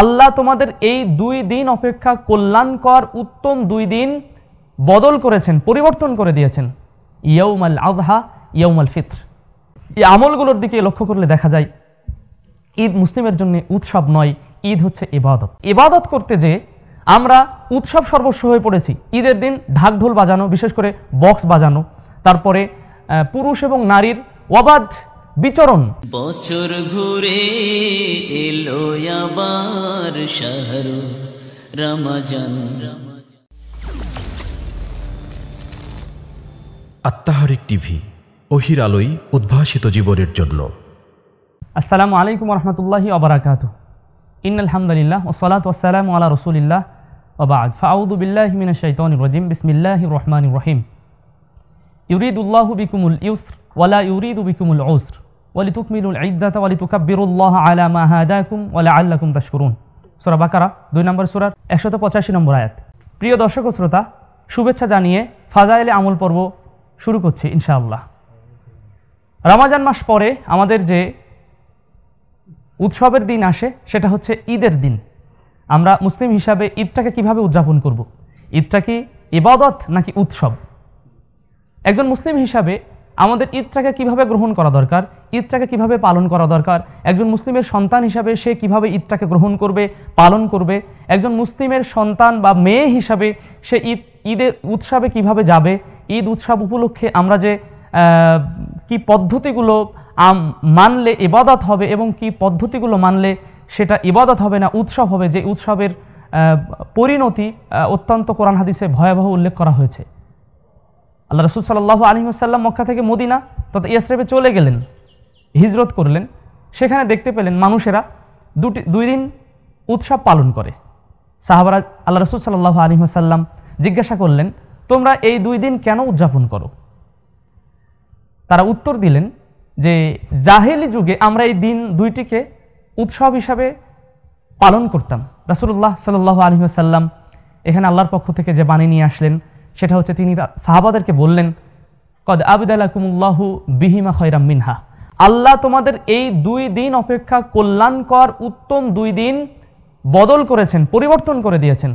আল্লাহ তোমাদের এই দুই দিন অপেক্ষা কল্যাণকর উত্তম দুই দিন বদল করেছেন পরিবর্তন করে দিয়েছেন ইয়ৌমাল আজহা ইয়ৌমাল ফিত্র এই আমলগুলোর দিকে লক্ষ্য করলে দেখা যায় ঈদ মুসলিমের জন্য উৎসব নয় ঈদ হচ্ছে ইবাদত ইবাদত করতে যে আমরা উৎসব সর্বস্ব হয়ে পড়েছি ঈদের দিন ঢাকঢোল বাজানো বিশেষ করে বক্স বাজানো তারপরে পুরুষ এবং নারীর অবাধ বিচরণ বছর ঘুরে এলো আবার শাহরু রমজান আত্মাহারিক টিভি অহির আলোয় উদ্ভাসিত জীবনের জন্য আসসালামু আলাইকুম রহমতুল্লাহি অবরাকাত ও সালাত ওসালাম আলা রসুলিল্লাহ ফাউদু ফাউদুবিল্লাহ মিনা শৈতন রজিম বিসমিল্লাহ রহমান রহিম ইউরিদুল্লাহ বিকুমুল ইউসর ওয়ালা ইউরিদু বিকুমুল ওসর ওয়ালিতুকমিলুল ইদ্দাতা ওয়ালিতুকাব্বিরুল্লাহ আলা মা হাদাকুম ওয়ালা আল্লাকুম তাশকুরুন সূরা বাকারা নম্বর 185 নম্বর আয়াত প্রিয় দর্শক ও শ্রোতা শুভেচ্ছা জানিয়ে ফাজাইলে আমল পর্ব শুরু করছি ইনশাআল্লাহ রামাজান মাস পরে আমাদের যে উৎসবের দিন আসে সেটা হচ্ছে ঈদের দিন আমরা মুসলিম হিসাবে ঈদটাকে কিভাবে উদযাপন করব। ঈদটা কি ইবাদত নাকি উৎসব একজন মুসলিম হিসাবে আমাদের ঈদটাকে কিভাবে গ্রহণ করা দরকার ঈদটাকে কিভাবে পালন করা দরকার একজন মুসলিমের সন্তান হিসাবে সে কিভাবে ঈদটাকে গ্রহণ করবে পালন করবে একজন মুসলিমের সন্তান বা মেয়ে হিসাবে সে ঈদ ঈদের উৎসবে কিভাবে যাবে ঈদ উৎসব উপলক্ষে আমরা যে কি পদ্ধতিগুলো মানলে ইবাদত হবে এবং কি পদ্ধতিগুলো মানলে সেটা ইবাদত হবে না উৎসব হবে যে উৎসবের পরিণতি অত্যন্ত কোরআন হাদিসে ভয়াবহ উল্লেখ করা হয়েছে আল্লাহ রসুল সাল্লাহ আলহিমসাল্লাম মক্কা থেকে মদিনা তথা ইয়াসরেফে চলে গেলেন হিজরত করলেন সেখানে দেখতে পেলেন মানুষেরা দুটি দুই দিন উৎসব পালন করে সাহাবারা আল্লাহ রসুল সাল্লাহ আলহিমসাল্লাম জিজ্ঞাসা করলেন তোমরা এই দুই দিন কেন উদযাপন করো তারা উত্তর দিলেন যে জাহেলি যুগে আমরা এই দিন দুইটিকে উৎসব হিসাবে পালন করতাম রাসুল্লাহ সাল্লাহ আলহিমসাল্লাম এখানে আল্লাহর পক্ষ থেকে যে বাণী নিয়ে আসলেন সেটা হচ্ছে তিনি সাহাবাদেরকে বললেন কদ আবিদাল্লাকুমুল্লাহু বিহিমা খয়রাম মিনহা আল্লাহ তোমাদের এই দুই দিন অপেক্ষা কল্যাণকর উত্তম দুই দিন বদল করেছেন পরিবর্তন করে দিয়েছেন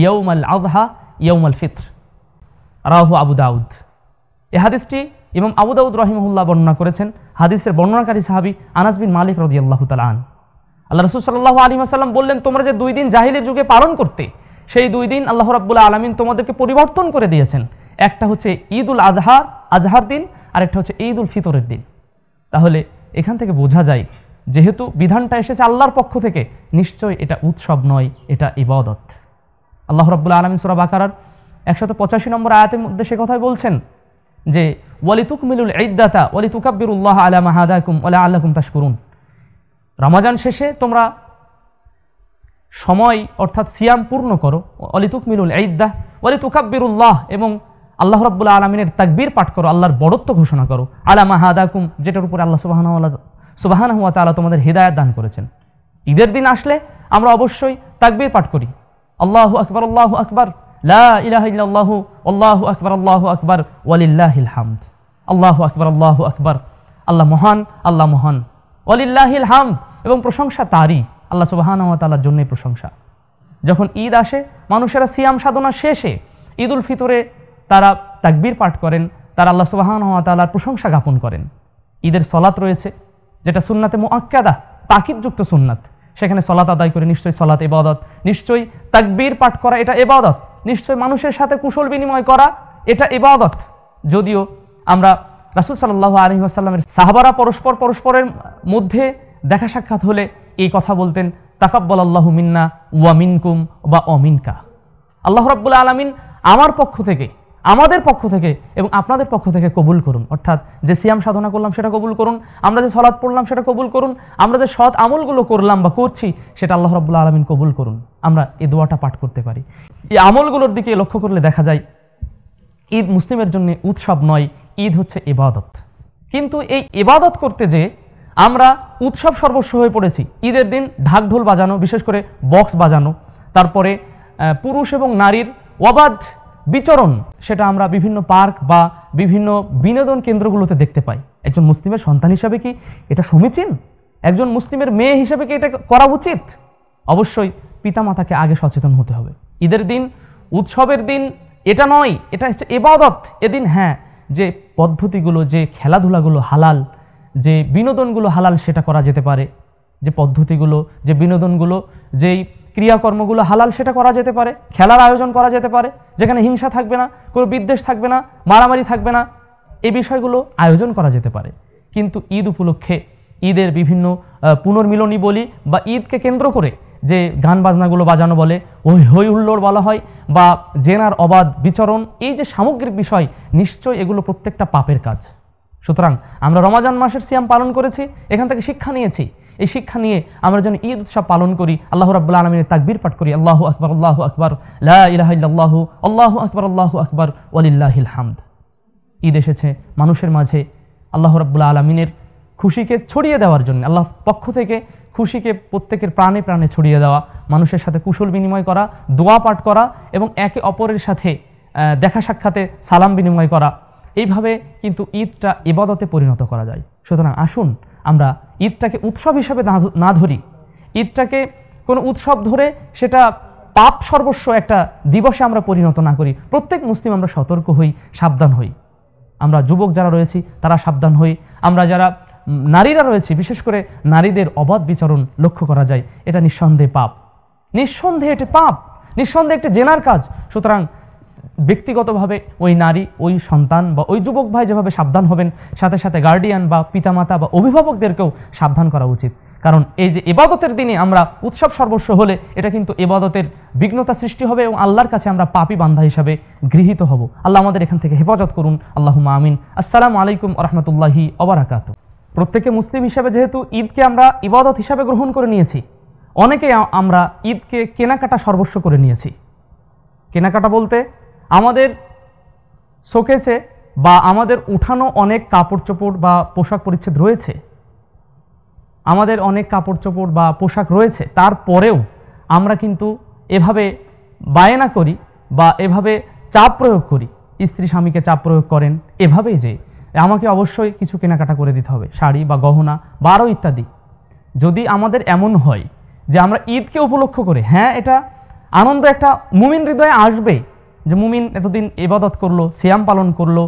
ইয়ৌমাল আজহা ইয়ৌমাল ফিত্র রাহু আবু দাউদ এ হাদিসটি ইমাম আবু দাউদ রহিমহুল্লাহ বর্ণনা করেছেন হাদিসের বর্ণনাকারী সাহাবি আনাস বিন মালিক রদি আল্লাহ তালান আল্লাহ রসুল সাল্লাহ আলী আসাল্লাম বললেন তোমরা যে দুই দিন জাহিলের যুগে পালন করতে সেই দুই দিন আল্লাহ রাবুল্লাহ আলমিন তোমাদেরকে পরিবর্তন করে দিয়েছেন একটা হচ্ছে ঈদ উল আজহার আজহার দিন আর একটা হচ্ছে ঈদ উল ফিতরের দিন তাহলে এখান থেকে বোঝা যায় যেহেতু বিধানটা এসেছে আল্লাহর পক্ষ থেকে নিশ্চয় এটা উৎসব নয় এটা ইবাদত আল্লাহ রব্বুল্লা আলমিন সুরাব আকার একশত পঁচাশি নম্বর আয়াতের মধ্যে সে কথাই বলছেন যে ওয়ালিতুক মিলুল ঈদাতা ওয়ালিতুকাব্বিরুল্লাহ আলা মাহাদাকুম ওলা আল্লাহ তাস করুন রামাজান শেষে তোমরা সময় অর্থাৎ সিয়াম পূর্ণ করো অলিতুক মিলুল ঈদ্দাহ আব্বিরুল্লাহ এবং আল্লাহ রব্বুল্লা আলমিনের তাকবীর পাঠ করো আল্লাহর বড়ত্ব ঘোষণা করো আলামা হাদাকুম যেটার উপর আল্লাহ সুবাহান সুবাহান হুয়া তালা তোমাদের হৃদায়ত দান করেছেন ঈদের দিন আসলে আমরা অবশ্যই তাকবীর পাঠ করি আল্লাহ আকবর আল্লাহ আকবর লাহু আল্লাহ আকবর আল্লাহ আকবর ওয়ালিল্লাহিল হামদ আল্লাহ আকবর আল্লাহ আকবর আল্লাহ মহান আল্লাহ মহান ওয়ালিল্লাহিল হামদ এবং প্রশংসা তারই আল্লাহ সুবাহানতালার জন্যই প্রশংসা যখন ঈদ আসে মানুষেরা সিয়াম সাধনা শেষে ঈদ উল ফিতরে তারা তাকবীর পাঠ করেন তারা আল্লাহ সুবাহানতালার প্রশংসা জ্ঞাপন করেন ঈদের সলাৎ রয়েছে যেটা সুন্নাতে মুআক্কাদা তাকিদযুক্ত সুননাথ সেখানে সলাত আদায় করে নিশ্চয়ই সলাৎ এবাদত নিশ্চয়ই তাকবীর পাঠ করা এটা এবাদত নিশ্চয় মানুষের সাথে কুশল বিনিময় করা এটা এবাদত যদিও আমরা রাসুল সাল্লাহ আলহিহাসাল্লামের সাহাবারা পরস্পর পরস্পরের মধ্যে দেখা সাক্ষাৎ হলে এই কথা বলতেন তাকাব্বল আল্লাহ মিন্না ওয়ামিনকুম বা অমিনকা আল্লাহ রব্বুল আলমিন আমার পক্ষ থেকে আমাদের পক্ষ থেকে এবং আপনাদের পক্ষ থেকে কবুল করুন অর্থাৎ যে সিয়াম সাধনা করলাম সেটা কবুল করুন আমরা যে সলাদ পড়লাম সেটা কবুল করুন আমরা যে সৎ আমলগুলো করলাম বা করছি সেটা আল্লাহ রব্বুল আলমিন কবুল করুন আমরা এ দোয়াটা পাঠ করতে পারি এই আমলগুলোর দিকে লক্ষ্য করলে দেখা যায় ঈদ মুসলিমের জন্য উৎসব নয় ঈদ হচ্ছে ইবাদত কিন্তু এই ইবাদত করতে যে আমরা উৎসব সর্বস্ব হয়ে পড়েছি ঈদের দিন ঢাকঢোল বাজানো বিশেষ করে বক্স বাজানো তারপরে পুরুষ এবং নারীর অবাধ বিচরণ সেটা আমরা বিভিন্ন পার্ক বা বিভিন্ন বিনোদন কেন্দ্রগুলোতে দেখতে পাই একজন মুসলিমের সন্তান হিসাবে কি এটা সমীচীন একজন মুসলিমের মেয়ে হিসাবে কি এটা করা উচিত অবশ্যই পিতামাতাকে আগে সচেতন হতে হবে ঈদের দিন উৎসবের দিন এটা নয় এটা হচ্ছে এবাদত এদিন হ্যাঁ যে পদ্ধতিগুলো যে খেলাধুলাগুলো হালাল যে বিনোদনগুলো হালাল সেটা করা যেতে পারে যে পদ্ধতিগুলো যে বিনোদনগুলো যেই ক্রিয়াকর্মগুলো হালাল সেটা করা যেতে পারে খেলার আয়োজন করা যেতে পারে যেখানে হিংসা থাকবে না কোনো বিদ্বেষ থাকবে না মারামারি থাকবে না এই বিষয়গুলো আয়োজন করা যেতে পারে কিন্তু ঈদ উপলক্ষে ঈদের বিভিন্ন পুনর্মিলনী বলি বা ঈদকে কেন্দ্র করে যে গান বাজনাগুলো বাজানো বলে ওই হৈ হুল্লোড় বলা হয় বা জেনার অবাধ বিচরণ এই যে সামগ্রিক বিষয় নিশ্চয় এগুলো প্রত্যেকটা পাপের কাজ সুতরাং আমরা রমাজান মাসের সিয়াম পালন করেছি এখান থেকে শিক্ষা নিয়েছি এই শিক্ষা নিয়ে আমরা যেন ঈদ উৎসব পালন করি আল্লাহ রাবুল্লা আলমিনের তাকবির পাঠ করি আল্লাহ আকবর আল্লাহ আকবর লাহ আল্লাহ আকবর আল্লাহ আকবর ওলিল্লাহিল হামদ ঈদ এসেছে মানুষের মাঝে আল্লাহ রাবুল্লা আলমিনের খুশিকে ছড়িয়ে দেওয়ার জন্য আল্লাহ পক্ষ থেকে খুশিকে প্রত্যেকের প্রাণে প্রাণে ছড়িয়ে দেওয়া মানুষের সাথে কুশল বিনিময় করা দোয়া পাঠ করা এবং একে অপরের সাথে দেখা সাক্ষাতে সালাম বিনিময় করা এইভাবে কিন্তু ঈদটা ইবাদতে পরিণত করা যায় সুতরাং আসুন আমরা ঈদটাকে উৎসব হিসাবে না ধরি ঈদটাকে কোনো উৎসব ধরে সেটা পাপ সর্বস্ব একটা দিবসে আমরা পরিণত না করি প্রত্যেক মুসলিম আমরা সতর্ক হই সাবধান হই আমরা যুবক যারা রয়েছি তারা সাবধান হই আমরা যারা নারীরা রয়েছে বিশেষ করে নারীদের অবাধ বিচরণ লক্ষ্য করা যায় এটা নিঃসন্দেহে পাপ নিঃসন্দেহে এটা পাপ নিঃসন্দেহে একটি জেনার কাজ সুতরাং ব্যক্তিগতভাবে ওই নারী ওই সন্তান বা ওই যুবক ভাই যেভাবে সাবধান হবেন সাথে সাথে গার্ডিয়ান বা পিতামাতা বা অভিভাবকদেরকেও সাবধান করা উচিত কারণ এই যে এবাদতের দিনে আমরা উৎসব সর্বস্ব হলে এটা কিন্তু এবাদতের বিঘ্নতা সৃষ্টি হবে এবং আল্লাহর কাছে আমরা পাপি বান্ধা হিসাবে গৃহীত হব আল্লাহ আমাদের এখান থেকে হেফাজত করুন আল্লাহ আমিন আসসালামু আলাইকুম রহমতুল্লাহি অবরাকাত প্রত্যেকে মুসলিম হিসাবে যেহেতু ঈদকে আমরা ইবাদত হিসাবে গ্রহণ করে নিয়েছি অনেকে আমরা ঈদকে কেনাকাটা সর্বস্ব করে নিয়েছি কেনাকাটা বলতে আমাদের শোকেছে বা আমাদের উঠানো অনেক কাপড় চোপড় বা পোশাক পরিচ্ছেদ রয়েছে আমাদের অনেক কাপড় চোপড় বা পোশাক রয়েছে তারপরেও আমরা কিন্তু এভাবে বায়না করি বা এভাবে চাপ প্রয়োগ করি স্ত্রী স্বামীকে চাপ প্রয়োগ করেন এভাবেই যে আমাকে অবশ্যই কিছু কেনাকাটা করে দিতে হবে শাড়ি বা গহনা বা আরও ইত্যাদি যদি আমাদের এমন হয় যে আমরা ঈদকে উপলক্ষ করে হ্যাঁ এটা আনন্দ একটা মুমিন হৃদয়ে আসবে যে মুমিন এতদিন ইবাদত করলো সিয়াম পালন করলো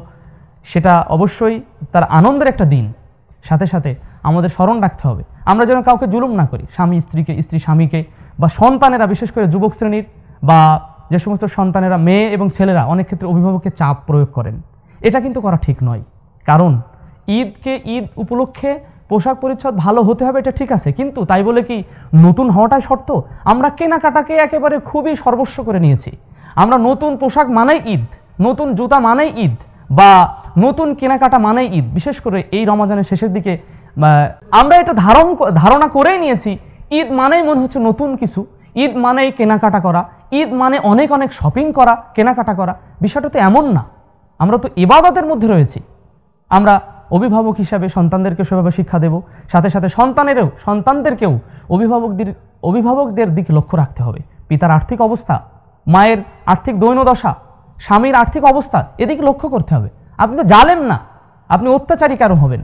সেটা অবশ্যই তার আনন্দের একটা দিন সাথে সাথে আমাদের স্মরণ রাখতে হবে আমরা যেন কাউকে জুলুম না করি স্বামী স্ত্রীকে স্ত্রী স্বামীকে বা সন্তানেরা বিশেষ করে যুবক শ্রেণীর বা যে সমস্ত সন্তানেরা মেয়ে এবং ছেলেরা অনেক ক্ষেত্রে অভিভাবককে চাপ প্রয়োগ করেন এটা কিন্তু করা ঠিক নয় কারণ ঈদকে ঈদ উপলক্ষে পোশাক পরিচ্ছদ ভালো হতে হবে এটা ঠিক আছে কিন্তু তাই বলে কি নতুন হওয়াটাই শর্ত আমরা কেনাকাটাকে একেবারে খুবই সর্বস্ব করে নিয়েছি আমরা নতুন পোশাক মানেই ঈদ নতুন জুতা মানেই ঈদ বা নতুন কেনাকাটা মানেই ঈদ বিশেষ করে এই রমাজানের শেষের দিকে আমরা এটা ধারণ ধারণা করেই নিয়েছি ঈদ মানেই মনে হচ্ছে নতুন কিছু ঈদ মানেই কেনাকাটা করা ঈদ মানে অনেক অনেক শপিং করা কেনাকাটা করা বিষয়টা তো এমন না আমরা তো ইবাদতের মধ্যে রয়েছি আমরা অভিভাবক হিসাবে সন্তানদেরকে সেভাবে শিক্ষা দেব সাথে সাথে সন্তানেরও সন্তানদেরকেও অভিভাবকদের অভিভাবকদের দিক লক্ষ্য রাখতে হবে পিতার আর্থিক অবস্থা মায়ের আর্থিক দৈনদশা স্বামীর আর্থিক অবস্থা এদিকে লক্ষ্য করতে হবে আপনি তো জানেন না আপনি অত্যাচারী কারণ হবেন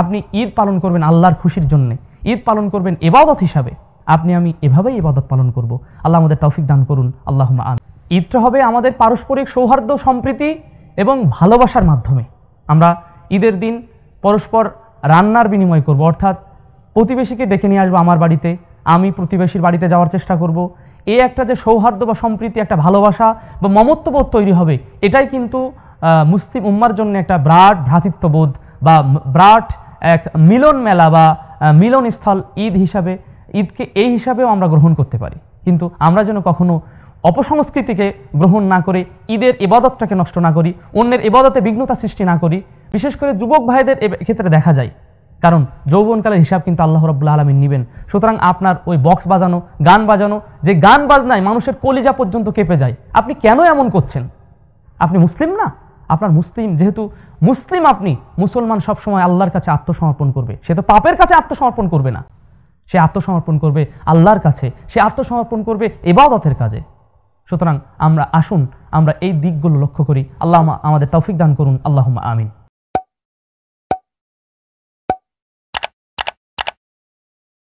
আপনি ঈদ পালন করবেন আল্লাহর খুশির জন্যে ঈদ পালন করবেন এবাদত হিসাবে আপনি আমি এভাবেই এবাদত পালন করব আল্লাহ আমাদের তৌফিক দান করুন আল্লাহ আন ঈদটা হবে আমাদের পারস্পরিক সৌহার্দ্য সম্প্রীতি এবং ভালোবাসার মাধ্যমে আমরা ঈদের দিন পরস্পর রান্নার বিনিময় করব অর্থাৎ প্রতিবেশীকে ডেকে নিয়ে আসবো আমার বাড়িতে আমি প্রতিবেশীর বাড়িতে যাওয়ার চেষ্টা করব এ একটা যে সৌহার্দ্য বা সম্প্রীতি একটা ভালোবাসা বা মমত্ববোধ তৈরি হবে এটাই কিন্তু মুসলিম উম্মার জন্য একটা ব্রাট ভ্রাতৃত্ববোধ বা ব্রাট এক মিলন মেলা বা মিলন স্থল ঈদ হিসাবে ঈদকে এই হিসাবেও আমরা গ্রহণ করতে পারি কিন্তু আমরা যেন কখনো অপসংস্কৃতিকে গ্রহণ না করে ঈদের এবাদতটাকে নষ্ট না করি অন্যের এবাদতে বিঘ্নতা সৃষ্টি না করি বিশেষ করে যুবক ভাইদের ক্ষেত্রে দেখা যায় কারণ যৌবনকালের হিসাব কিন্তু আল্লাহ রব্লা আলমিন নেবেন সুতরাং আপনার ওই বক্স বাজানো গান বাজানো যে গান বাজনায় মানুষের কলিজা পর্যন্ত কেঁপে যায় আপনি কেন এমন করছেন আপনি মুসলিম না আপনার মুসলিম যেহেতু মুসলিম আপনি মুসলমান সবসময় আল্লাহর কাছে আত্মসমর্পণ করবে সে তো পাপের কাছে আত্মসমর্পণ করবে না সে আত্মসমর্পণ করবে আল্লাহর কাছে সে আত্মসমর্পণ করবে এবাদতের কাজে সুতরাং আমরা আসুন আমরা এই দিকগুলো লক্ষ্য করি আল্লাহ আমাদের তৌফিক দান করুন আল্লাহ আমিন